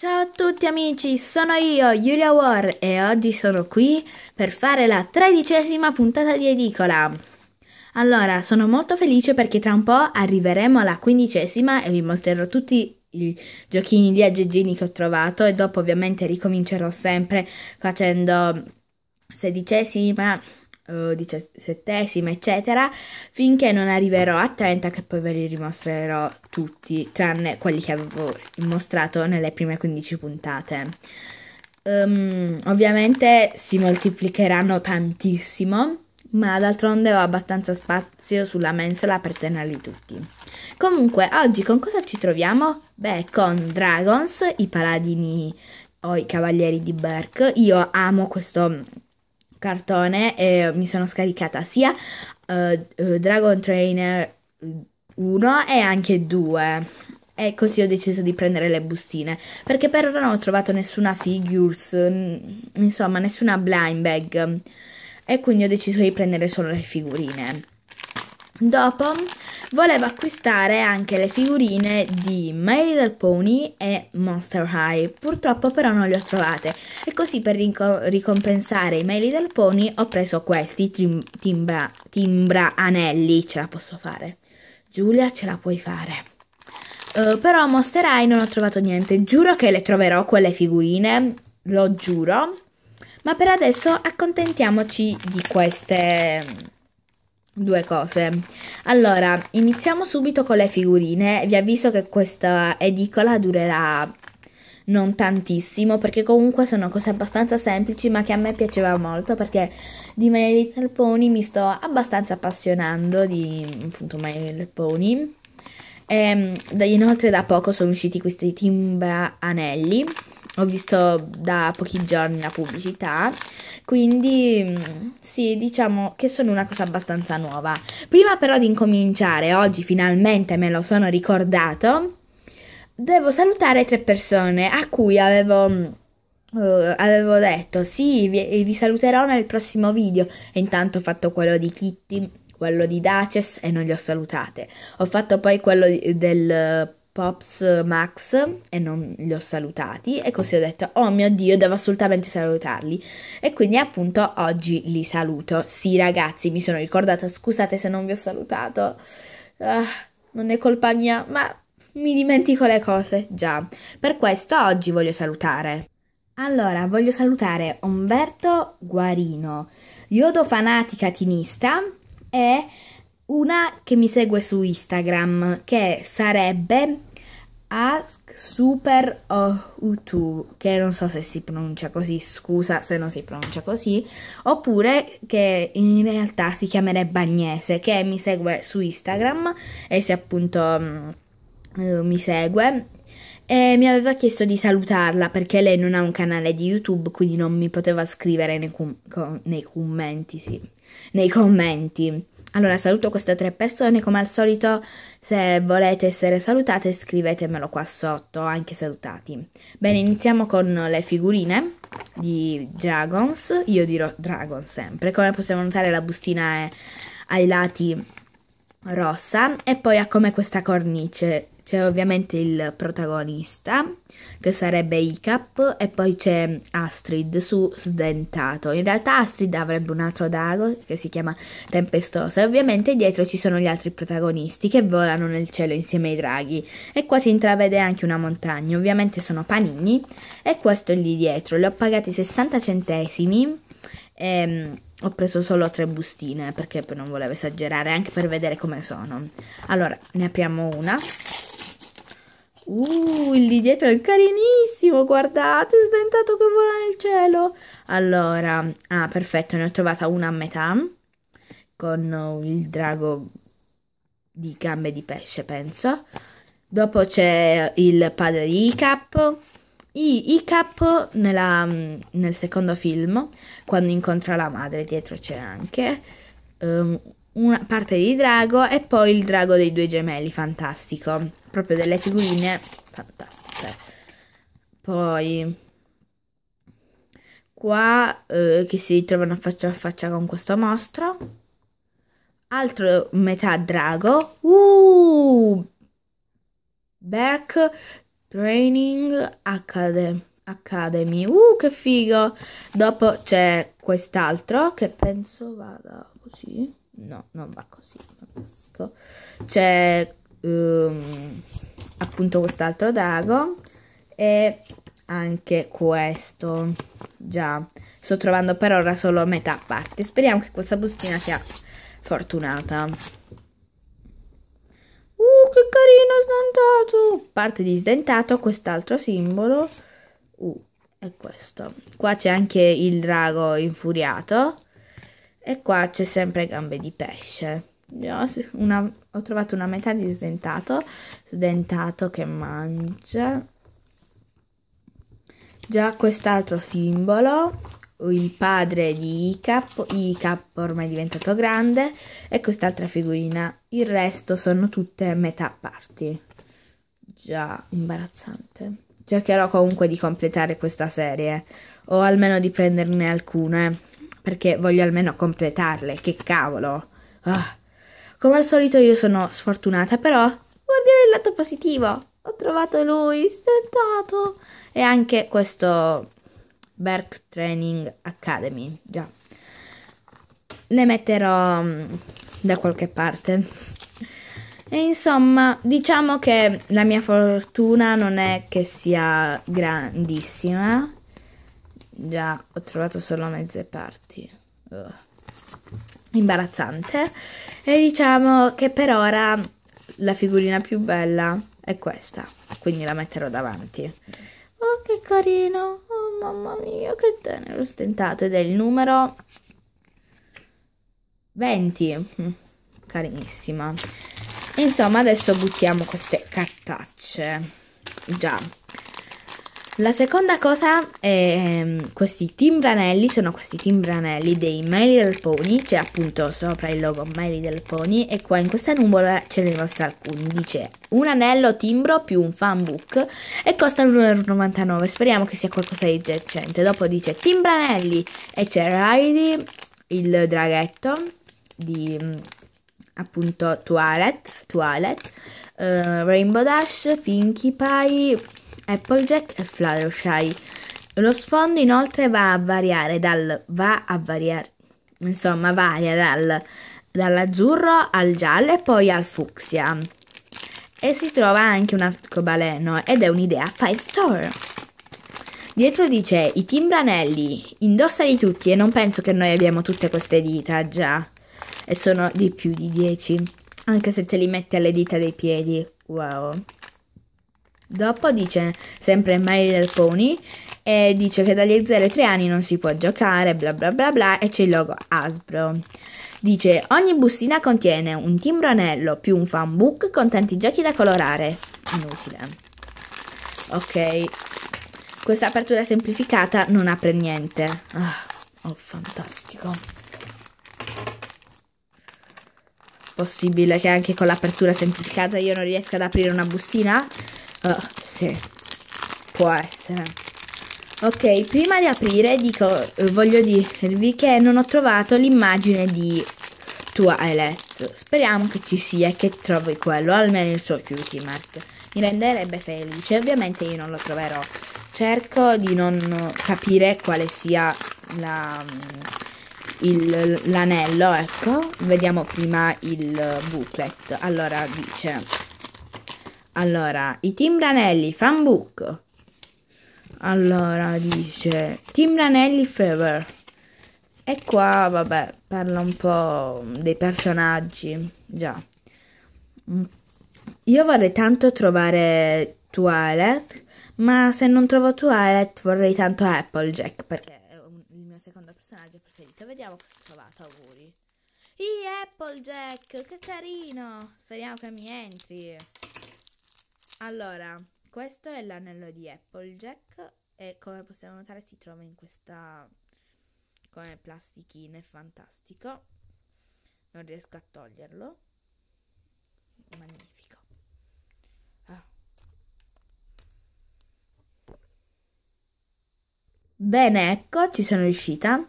Ciao a tutti amici, sono io, Julia War, e oggi sono qui per fare la tredicesima puntata di Edicola. Allora, sono molto felice perché tra un po' arriveremo alla quindicesima e vi mostrerò tutti i giochini di aggeggini che ho trovato e dopo ovviamente ricomincerò sempre facendo sedicesima, eh, diciassettesima, eccetera, finché non arriverò a 30 che poi ve li rimostrerò tutti, tranne quelli che avevo mostrato nelle prime 15 puntate. Um, ovviamente si moltiplicheranno tantissimo, ma d'altronde ho abbastanza spazio sulla mensola per tenerli tutti. Comunque, oggi con cosa ci troviamo? Beh, con Dragons, i paladini o i cavalieri di Berk. Io amo questo cartone e mi sono scaricata sia uh, Dragon Trainer 1 mm, e anche 2 e così ho deciso di prendere le bustine perché per ora non ho trovato nessuna figures mm, insomma nessuna blind bag e quindi ho deciso di prendere solo le figurine dopo Volevo acquistare anche le figurine di My Little Pony e Monster High, purtroppo però non le ho trovate e così per ricompensare i My Little Pony ho preso questi tim timbra, timbra anelli, ce la posso fare. Giulia ce la puoi fare. Uh, però Monster High non ho trovato niente, giuro che le troverò quelle figurine, lo giuro. Ma per adesso accontentiamoci di queste due cose. Allora, iniziamo subito con le figurine. Vi avviso che questa edicola durerà non tantissimo perché comunque sono cose abbastanza semplici ma che a me piaceva molto perché di My Little Pony mi sto abbastanza appassionando di appunto My Little Pony. E, ehm, inoltre da poco sono usciti questi timbra anelli ho visto da pochi giorni la pubblicità, quindi mm, sì, diciamo che sono una cosa abbastanza nuova. Prima però di incominciare, oggi finalmente me lo sono ricordato, devo salutare tre persone a cui avevo... Uh, avevo detto sì, vi, eh, vi, saluterò nel prossimo video e intanto ho fatto quello di Kitty, quello di Daces e non li ho salutate. Ho fatto poi quello di, del Pops eh, Max e non li ho salutati e così ho detto oh mio dio devo assolutamente salutarli e quindi appunto oggi li saluto sì ragazzi mi sono ricordata scusate se non vi ho salutato ah, non è colpa mia ma mi dimentico le cose già per questo oggi voglio salutare allora, voglio salutare Umberto Guarino, Yodo Fanatica Tinista e una che mi segue su Instagram, che sarebbe Ask Super uh, Utu, che non so se si pronuncia così, scusa se non si pronuncia così, oppure che in realtà si chiamerebbe Agnese, che mi segue su Instagram e se appunto um, mi segue e mi aveva chiesto di salutarla perché lei non ha un canale di YouTube, quindi non mi poteva scrivere nei, com nei commenti, sì, nei commenti. Allora saluto queste tre persone, come al solito se volete essere salutate scrivetemelo qua sotto, anche salutati. Bene, iniziamo con le figurine di Dragons, io dirò Dragon sempre, come possiamo notare la bustina è ai lati rossa e poi ha come questa cornice c'è ovviamente il protagonista che sarebbe Icap e poi c'è Astrid su Sdentato. In realtà Astrid avrebbe un altro dago che si chiama Tempestosa e ovviamente dietro ci sono gli altri protagonisti che volano nel cielo insieme ai draghi e qua si intravede anche una montagna. Ovviamente sono panini e questo è lì dietro. Li ho pagati 60 centesimi. E, ehm, ho preso solo tre bustine perché non volevo esagerare anche per vedere come sono allora ne apriamo una Uh, il di dietro è carinissimo, guardate, è sdentato che vola nel cielo. Allora, ah, perfetto, ne ho trovata una a metà, con il drago di gambe di pesce, penso. Dopo c'è il padre di Icap. I, Icap nella, nel secondo film, quando incontra la madre, dietro c'è anche... Um, una parte di drago e poi il drago dei due gemelli, fantastico. Proprio delle figurine fantastiche. Poi qua eh, che si trovano faccia a faccia con questo mostro. Altro metà drago. Uh! Berk Training Academy. Academy. Uh, che figo! Dopo c'è quest'altro che penso vada così no, non va così, C'è um, appunto quest'altro drago e anche questo, già, sto trovando per ora solo metà parte. Speriamo che questa bustina sia fortunata. Uh, che carino sdentato! Parte di sdentato, quest'altro simbolo. Uh, è questo. Qua c'è anche il drago infuriato e qua c'è sempre gambe di pesce. Una, ho trovato una metà di sdentato, sdentato che mangia. Già quest'altro simbolo, il padre di Icap, Icap ormai è diventato grande, e quest'altra figurina. Il resto sono tutte metà parti. Già imbarazzante cercherò comunque di completare questa serie o almeno di prenderne alcune perché voglio almeno completarle, che cavolo. Oh. Come al solito io sono sfortunata, però guardiamo il lato positivo. Ho trovato lui, stentato. E anche questo Berk Training Academy, già. Ne metterò mm, da qualche parte. E insomma, diciamo che la mia fortuna non è che sia grandissima, Già, ho trovato solo mezze parti. Ugh. Imbarazzante. E diciamo che per ora la figurina più bella è questa. Quindi la metterò davanti. Oh, che carino. Oh, mamma mia, che tenero stentato. Ed è il numero 20. Hm, carinissima. Insomma, adesso buttiamo queste cartacce. Già. La seconda cosa è ehm, questi timbranelli, sono questi timbranelli dei My Little Pony, c'è cioè appunto sopra il logo My Little Pony e qua in questa nuvola ce ne sono alcuni, dice un anello timbro più un fanbook e costa 1,99€, speriamo che sia qualcosa di decente, dopo dice timbranelli e c'è Riley, il draghetto di mm, appunto Toilet, Toilet uh, eh, Rainbow Dash, Pinkie Pie, Applejack e Fluttershy. Lo sfondo inoltre va a variare dal va a variare, insomma, varia dal, dall'azzurro al giallo e poi al fucsia. E si trova anche un arcobaleno ed è un'idea Firestore. Dietro dice i timbranelli, indossali tutti e non penso che noi abbiamo tutte queste dita già e sono di più di 10, anche se te li metti alle dita dei piedi. Wow. Dopo dice sempre My Little Pony e dice che dagli 0 ai 3 anni non si può giocare, bla bla bla bla, e c'è il logo Hasbro. Dice ogni bustina contiene un timbronello più un fanbook con tanti giochi da colorare. Inutile. Ok, questa apertura semplificata non apre niente. Ah, oh, fantastico. Possibile che anche con l'apertura semplificata io non riesca ad aprire una bustina? Oh, sì, può essere. Ok, prima di aprire dico, eh, voglio dirvi che non ho trovato l'immagine di Twilight. Speriamo che ci sia e che trovi quello, almeno il suo cutie mark. Mi renderebbe felice, ovviamente io non lo troverò. Cerco di non capire quale sia mm, l'anello, ecco. Vediamo prima il eh, booklet. Allora dice allora, i timbranelli fanbook. Allora, dice timbranelli fever. E qua, vabbè, parla un po' dei personaggi. Già. Mm. Io vorrei tanto trovare Twilight, ma se non trovo Twilight vorrei tanto Applejack, perché è il mio secondo personaggio preferito. Vediamo cosa ho trovato, auguri. Ih, Applejack, che carino! Speriamo che mi entri. Allora, questo è l'anello di Applejack e come possiamo notare si trova in questa come plastichina, è fantastico. Non riesco a toglierlo. Magnifico. Ah. Bene, ecco, ci sono riuscita.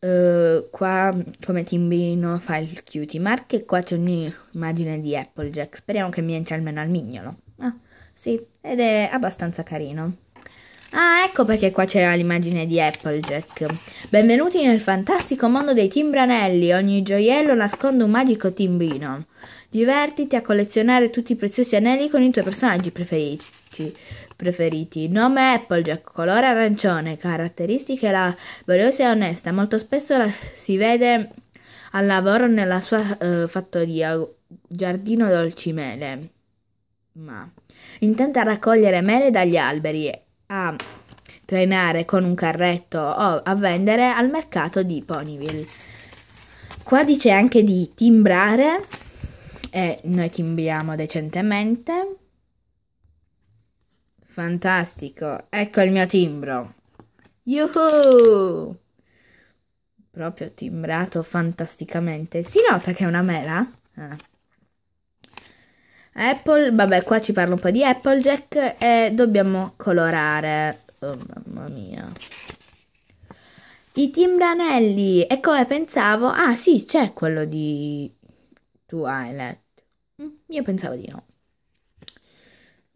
Uh, qua come timbrino fa il cutie mark e qua c'è un'immagine di Applejack. Speriamo che mi entri almeno al mignolo. Sì, ed è abbastanza carino. Ah, ecco perché qua c'era l'immagine di Applejack. Benvenuti nel fantastico mondo dei timbranelli. Ogni gioiello nasconde un magico timbrino. Divertiti a collezionare tutti i preziosi anelli con i tuoi personaggi preferiti. preferiti. Nome Applejack, colore arancione, caratteristiche laboriosa e onesta. Molto spesso la si vede al lavoro nella sua eh, fattoria, giardino dolcimele. Ma intenta raccogliere mele dagli alberi a trainare con un carretto o a vendere al mercato di Ponyville. Qua dice anche di timbrare e noi timbriamo decentemente. Fantastico, ecco il mio timbro. Yuhu! Proprio timbrato fantasticamente. Si nota che è una mela? Ah. Apple, vabbè qua ci parlo un po' di Applejack e dobbiamo colorare. Oh mamma mia. I timbranelli, e come pensavo, ah sì, c'è quello di Twilight. Mm, io pensavo di no.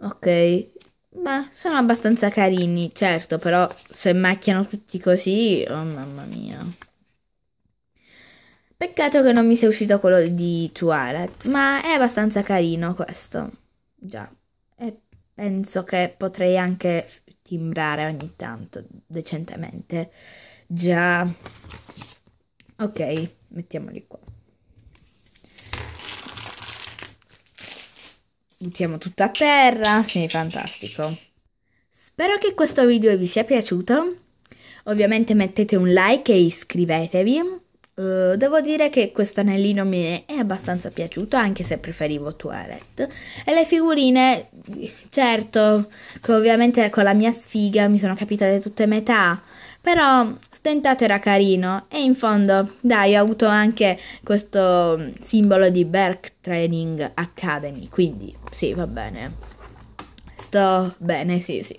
Ok, beh, sono abbastanza carini, certo, però se macchiano tutti così, oh mamma mia. Peccato che non mi sia uscito quello di Twilight, ma è abbastanza carino questo. Già, e penso che potrei anche timbrare ogni tanto, decentemente. Già. Ok, mettiamoli qua. Buttiamo tutto a terra, sì, fantastico. Spero che questo video vi sia piaciuto. Ovviamente mettete un like e iscrivetevi. Eh, devo dire che questo anellino mi è abbastanza piaciuto, anche se preferivo Toilette. E le figurine, certo, che ovviamente con la mia sfiga mi sono capitate tutte metà, però stentato era carino e in fondo, dai, ho avuto anche questo simbolo di Berk Training Academy, quindi sì, va bene. Sto bene, sì, sì.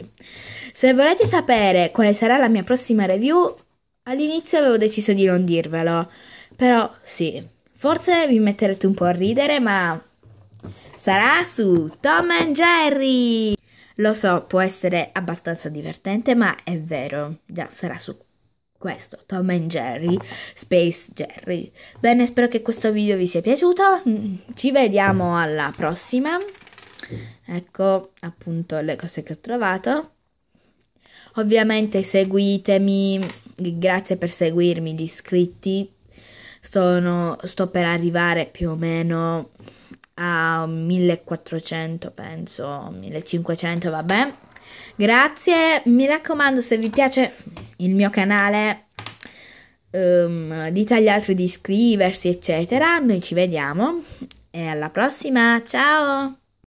Se volete sapere quale sarà la mia prossima review, All'inizio avevo deciso di non dirvelo, però sì, forse vi metterete un po' a ridere, ma sarà su Tom and Jerry! Lo so, può essere abbastanza divertente, ma è vero, già sarà su questo, Tom and Jerry, Space Jerry. Bene, spero che questo video vi sia piaciuto, mm, ci vediamo alla prossima. Ecco appunto le cose che ho trovato. Ovviamente seguitemi grazie per seguirmi gli iscritti. Sono, sto per arrivare più o meno a 1400, penso, 1500, vabbè. Grazie, mi raccomando se vi piace il mio canale um, dite agli altri di iscriversi eccetera, noi ci vediamo e alla prossima, ciao!